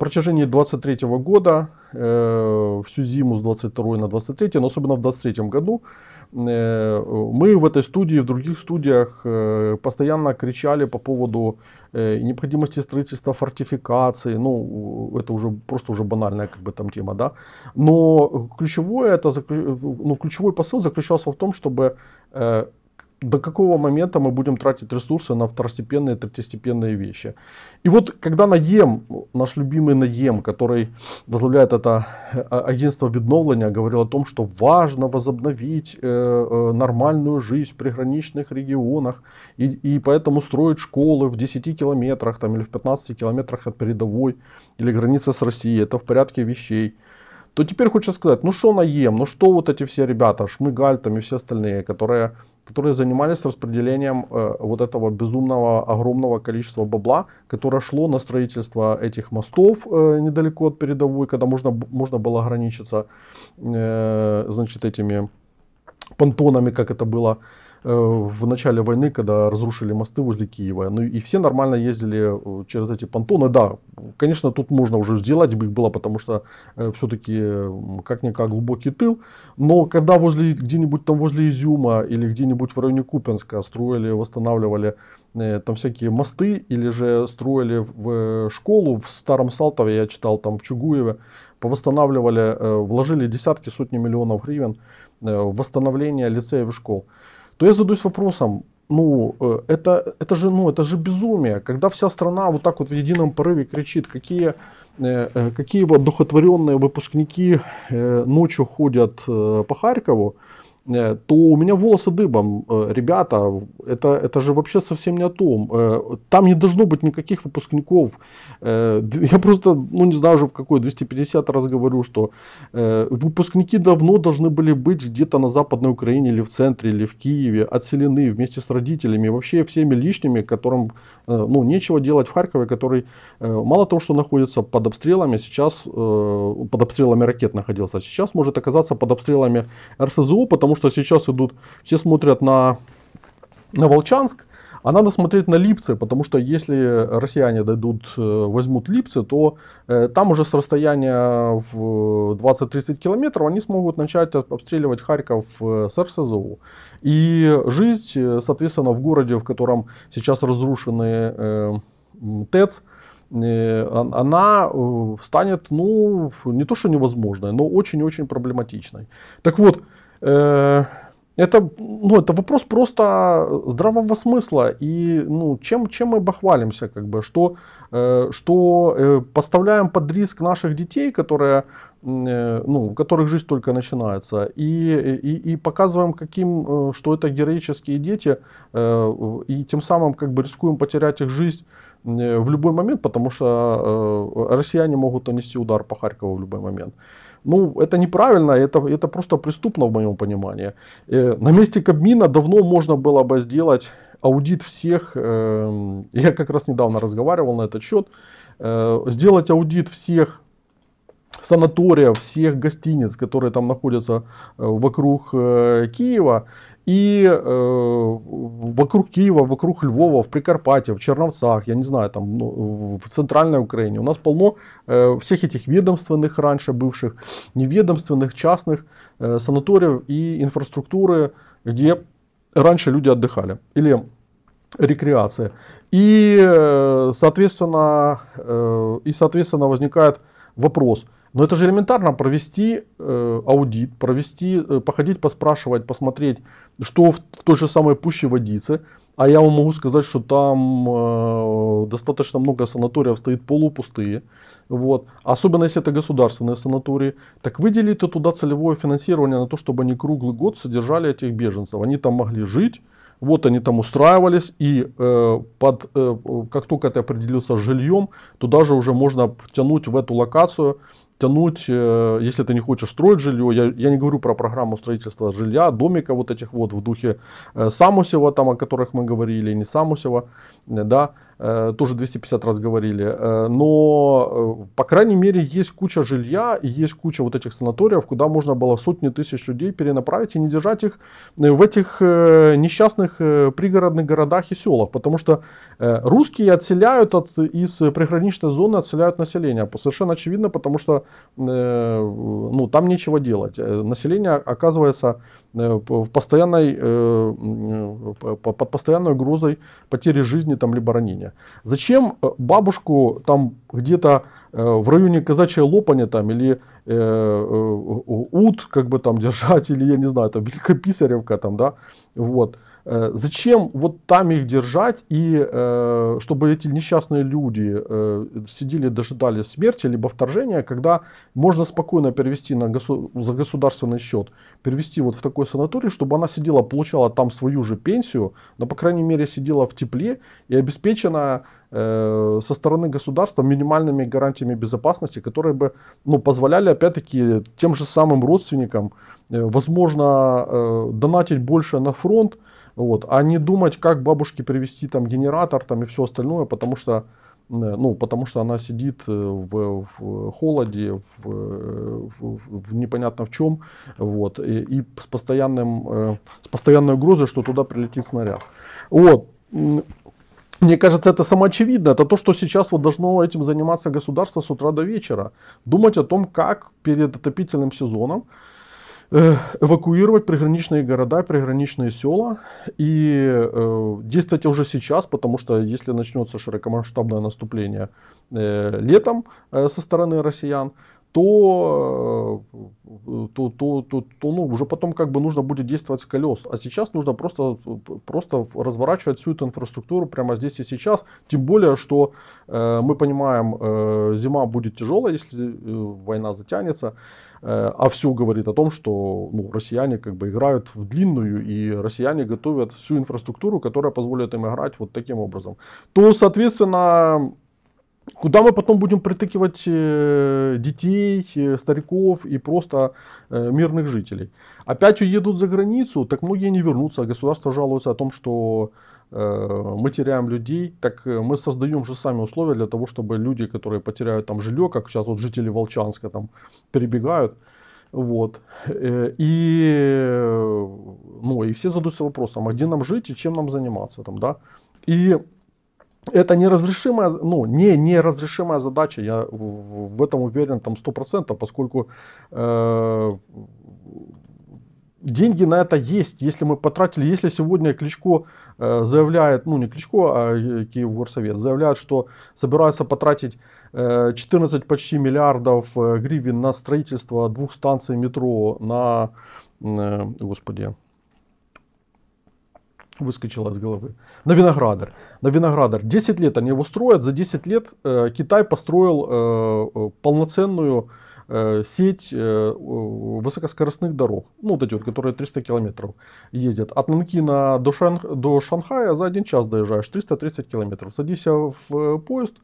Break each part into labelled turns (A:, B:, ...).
A: протяжении 23 года, э, всю зиму с 22 на 23, но особенно в 23 году, э, мы в этой студии, в других студиях э, постоянно кричали по поводу э, необходимости строительства фортификации, ну, это уже просто уже банальная как бы там тема, да, но ключевое это, ну, ключевой посыл заключался в том, чтобы э, до какого момента мы будем тратить ресурсы на второстепенные, третьестепенные вещи. И вот когда Наем, наш любимый Наем, который возглавляет это э, агентство видновления, говорил о том, что важно возобновить э, э, нормальную жизнь в приграничных регионах, и, и поэтому строить школы в 10 километрах там, или в 15 километрах от передовой или границы с Россией, это в порядке вещей то теперь хочется сказать, ну что наем, ну что вот эти все ребята, Шмыгаль там и все остальные, которые которые занимались распределением э, вот этого безумного огромного количества бабла, которое шло на строительство этих мостов э, недалеко от передовой, когда можно, можно было ограничиться э, значит, этими понтонами, как это было Э, в начале войны, когда разрушили мосты возле Киева. Ну и все нормально ездили э, через эти понтоны. Да, конечно, тут можно уже сделать бы их было, потому что э, все-таки как-никак глубокий тыл. Но когда возле где-нибудь там возле Изюма или где-нибудь в районе Купенска строили, восстанавливали э, там всякие мосты или же строили в э, школу в Старом Салтове, я читал там в Чугуеве, повосстанавливали, э, вложили десятки, сотни миллионов гривен в восстановление лицеев и школ то я задаюсь вопросом, ну, э, это, это же, ну, это же безумие, когда вся страна вот так вот в едином порыве кричит, какие, э, э, какие вот духотворенные выпускники ночью ходят по Харькову, Э, то у меня волосы дыбом, э, ребята, это, это же вообще совсем не о том. Э, там не должно быть никаких выпускников. Я просто, ну не знаю уже в какой 250 раз говорю, что выпускники давно должны были быть где-то на Западной Украине или в центре, или в Киеве, отселены вместе с родителями, вообще всеми лишними, которым ну, нечего делать в Харькове, который мало того, что находится под обстрелами, сейчас под обстрелами ракет находился, а сейчас может оказаться под обстрелами РСЗО, потому потому что сейчас идут, все смотрят на, на Волчанск, а надо смотреть на Липцы, потому что если россияне дойдут, э, возьмут Липцы, то э, там уже с расстояния в 20-30 километров они смогут начать обстреливать Харьков э, с РСЗО. И жизнь, соответственно, в городе, в котором сейчас разрушены ТЭЦ, а-, она станет, ну, не то что невозможной, но очень-очень проблематичной. Так вот, Э, это, ну, это вопрос просто здравого смысла. И ну, чем, чем мы бахвалимся, как бы, что, э, что э, поставляем под риск наших детей, которые, э, ну, у которых жизнь только начинается, и, и, и показываем, каким, э, что это героические дети, э, и тем самым как бы, рискуем потерять их жизнь э, в любой момент, потому что э, россияне могут нанести удар по Харькову в любой момент. Ну, это неправильно, это, это просто преступно в моем понимании. Э, на месте Кабмина давно можно было бы сделать аудит всех, э, я как раз недавно разговаривал на этот счет, э, сделать аудит всех санаториев, всех гостиниц, которые там находятся э, вокруг э, Киева. И э, вокруг Киева, вокруг Львова, в Прикарпатье, в Черновцах, я не знаю, там ну, в центральной Украине у нас полно э, всех этих ведомственных раньше бывших, неведомственных, частных э, санаториев и инфраструктуры, где раньше люди отдыхали или рекреация. И, э, соответственно, э, и, соответственно возникает вопрос – но это же элементарно провести э, аудит, провести, э, походить, поспрашивать, посмотреть, что в, в той же самой пуще водицы. А я вам могу сказать, что там э, достаточно много санаториев стоит полупустые. Вот. Особенно если это государственные санатории. Так выделите туда целевое финансирование на то, чтобы они круглый год содержали этих беженцев. Они там могли жить, вот они там устраивались, и э, под, э, как только ты определился с жильем, туда же уже можно тянуть в эту локацию тянуть, э, если ты не хочешь строить жилье, я, я не говорю про программу строительства жилья, домика вот этих вот в духе э, Самусева, там, о которых мы говорили, не Самусева, э, да, тоже 250 раз говорили, но, по крайней мере, есть куча жилья и есть куча вот этих санаториев, куда можно было сотни тысяч людей перенаправить и не держать их в этих несчастных пригородных городах и селах, потому что русские отселяют от, из приграничной зоны, отселяют население, совершенно очевидно, потому что Э, ну, там нечего делать. Э, население оказывается э, в постоянной, под постоянной угрозой потери жизни там, либо ранения. Зачем бабушку там где-то в районе казачьей лопани там, или ут как бы там держать, или я не знаю, там Великописаревка там, да, вот. Э, зачем вот там их держать, и э, чтобы эти несчастные люди э, сидели, дожидали смерти, либо вторжения, когда можно спокойно перевести на госу- за государственный счет, перевести вот в такой санаторий, чтобы она сидела, получала там свою же пенсию, но, по крайней мере, сидела в тепле и обеспечена э, со стороны государства минимальными гарантиями безопасности, которые бы ну, позволяли, опять-таки, тем же самым родственникам, э, возможно, э, донатить больше на фронт, вот. А не думать, как бабушке привести там генератор там, и все остальное, потому что, э, ну, потому что она сидит э, в, в холоде, э, в, в, в непонятно в чем, вот, и, и с, постоянным, с постоянной угрозой, что туда прилетит снаряд. Вот. Мне кажется, это самоочевидно. Это то, что сейчас вот должно этим заниматься государство с утра до вечера. Думать о том, как перед отопительным сезоном Э, эвакуировать приграничные города, приграничные села и э, действовать уже сейчас, потому что если начнется широкомасштабное наступление э, летом э, со стороны россиян, то, э, то, то, то, то ну, уже потом как бы нужно будет действовать с колес. А сейчас нужно просто, просто разворачивать всю эту инфраструктуру прямо здесь и сейчас. Тем более, что э, мы понимаем, э, зима будет тяжелая, если э, война затянется. Э, а все говорит о том, что ну, россияне как бы играют в длинную, и россияне готовят всю инфраструктуру, которая позволит им играть вот таким образом. То, соответственно, Куда мы потом будем притыкивать э, детей, э, стариков и просто мирных жителей? Опять уедут за границу, так многие не вернутся. а Государство жалуется о том, что Э, мы теряем людей, так э, мы создаем же сами условия для того, чтобы люди, которые потеряют там жилье, как сейчас вот жители Волчанска там перебегают, вот. Э, и, ну, и все задаются вопросом, а где нам жить и чем нам заниматься там, да? И это неразрешимая, ну, не неразрешимая задача, я в этом уверен там 100%, поскольку деньги на это есть, если мы потратили, если сегодня Кличко э, заявляет, ну не Кличко, а э, Киев Горсовет, заявляет, что собираются потратить 14 э, почти миллиардов гривен на строительство двух станций метро, на, господи, выскочила из головы. На виноградар. На виноградар. 10 лет они его строят. За 10 лет э, Китай построил э, полноценную Э, сеть э, высокоскоростных дорог, ну вот эти вот, которые 300 километров ездят. От Нанкина до, Шан... до Шанхая за один час доезжаешь, 330 километров. садись в э, поезд,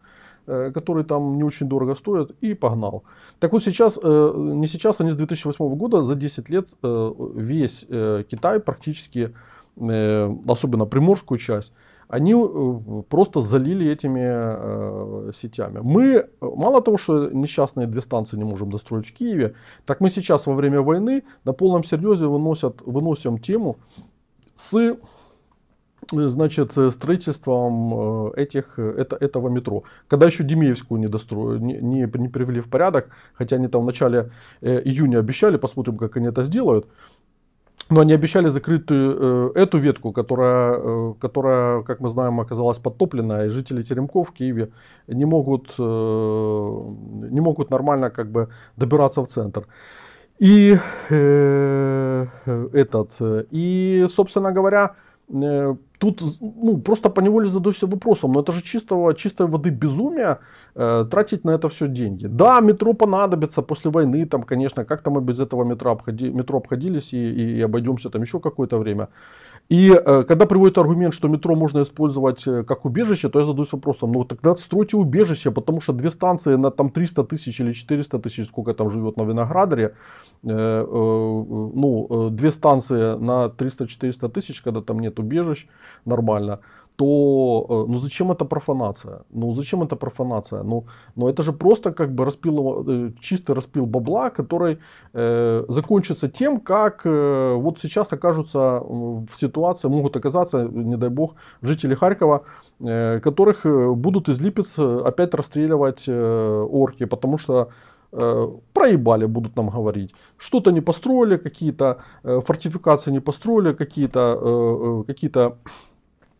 A: который там не очень дорого стоит, и погнал. Так вот сейчас, не сейчас, они а с 2008 года, за 10 лет весь Китай практически Э, особенно приморскую часть, они э, просто залили этими э, сетями. Мы, мало того, что несчастные две станции не можем достроить в Киеве, так мы сейчас во время войны на полном серьезе выносят, выносим тему с значит, строительством этих, это, этого метро. Когда еще Демеевскую не, достроили, не, не, не привели в порядок, хотя они там в начале июня обещали, посмотрим, как они это сделают. Но они обещали закрыть э, эту ветку, которая, э, которая, как мы знаем, оказалась подтоплена, и жители Теремков в Киеве не могут, э, не могут нормально как бы добираться в центр. И э, этот, э, и, собственно говоря, э, тут ну, просто по неволе задаешься вопросом, но ну, это же чистого, чистой воды безумия э, тратить на это все деньги. Да, метро понадобится после войны, там, конечно, как там мы без этого метро, обходи, метро обходились и, и обойдемся там еще какое-то время. И э, когда приводит аргумент, что метро можно использовать э, как убежище, то я задаюсь вопросом, ну тогда стройте убежище, потому что две станции на там 300 тысяч или 400 тысяч, сколько там живет на Виноградаре, э, э, ну, э, две станции на 300-400 тысяч, когда там нет убежищ, нормально то э, ну зачем это профанация? Ну зачем это профанация? Ну, ну это же просто как бы распил, э, чистый распил бабла, который э, закончится тем, как э, вот сейчас окажутся э, в ситуации, могут оказаться, не дай бог, жители Харькова, э, которых будут из Липец опять расстреливать э, орки, потому что проебали, будут нам говорить. Что-то не построили, какие-то фортификации не построили, какие-то какие то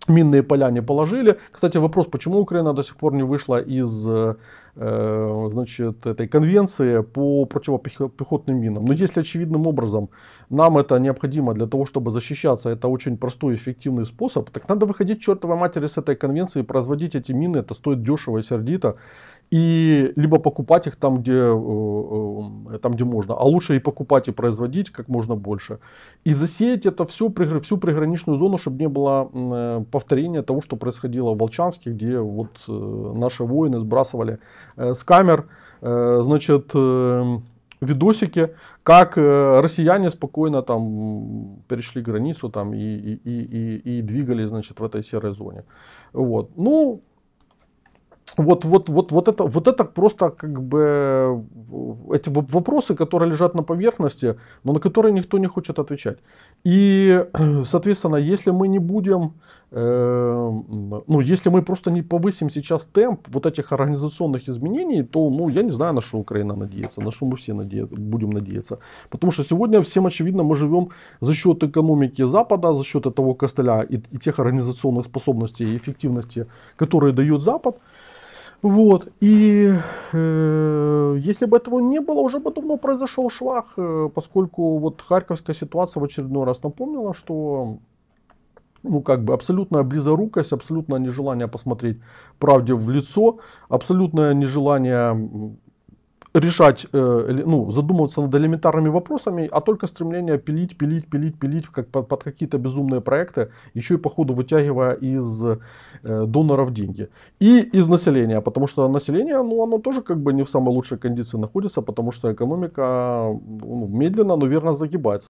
A: Минные поля не положили. Кстати, вопрос, почему Украина до сих пор не вышла из э, э, значит, этой конвенции по противопехотным минам. Но если очевидным образом нам это необходимо для того, чтобы защищаться, это очень простой и эффективный способ, так надо выходить чертовой матери с этой конвенции, и производить эти мины, это стоит дешево и сердито и либо покупать их там, где, э, э, там, где можно, а лучше и покупать, и производить как можно больше. И засеять это все, всю приграничную зону, чтобы не было э, повторения того, что происходило в Волчанске, где вот наши воины сбрасывали с камер, значит, видосики, как россияне спокойно там перешли границу там и, и, и, и двигались, значит, в этой серой зоне. Вот. Ну, вот, вот, вот, вот, это, вот это просто как бы э, эти вопросы, которые лежат на поверхности, но на которые никто не хочет отвечать. И, э, соответственно, если мы не будем, э, ну, если мы просто не повысим сейчас темп вот этих организационных изменений, то, ну, я не знаю, на что Украина надеется, на что мы все надея- будем надеяться. Потому что сегодня всем очевидно, мы живем за счет экономики Запада, за счет того костыля и, и тех организационных способностей и эффективности, которые дает Запад. Вот, и э, если бы этого не было, уже бы давно произошел швах, э, поскольку вот харьковская ситуация в очередной раз напомнила, что ну, как бы абсолютная близорукость, абсолютное нежелание посмотреть правде в лицо, абсолютное нежелание решать, э, ну, задумываться над элементарными вопросами, а только стремление пилить, пилить, пилить, пилить как под, под какие-то безумные проекты, еще и по ходу вытягивая из э, доноров деньги. И из населения, потому что население, ну, оно тоже как бы не в самой лучшей кондиции находится, потому что экономика ну, медленно, но верно загибается.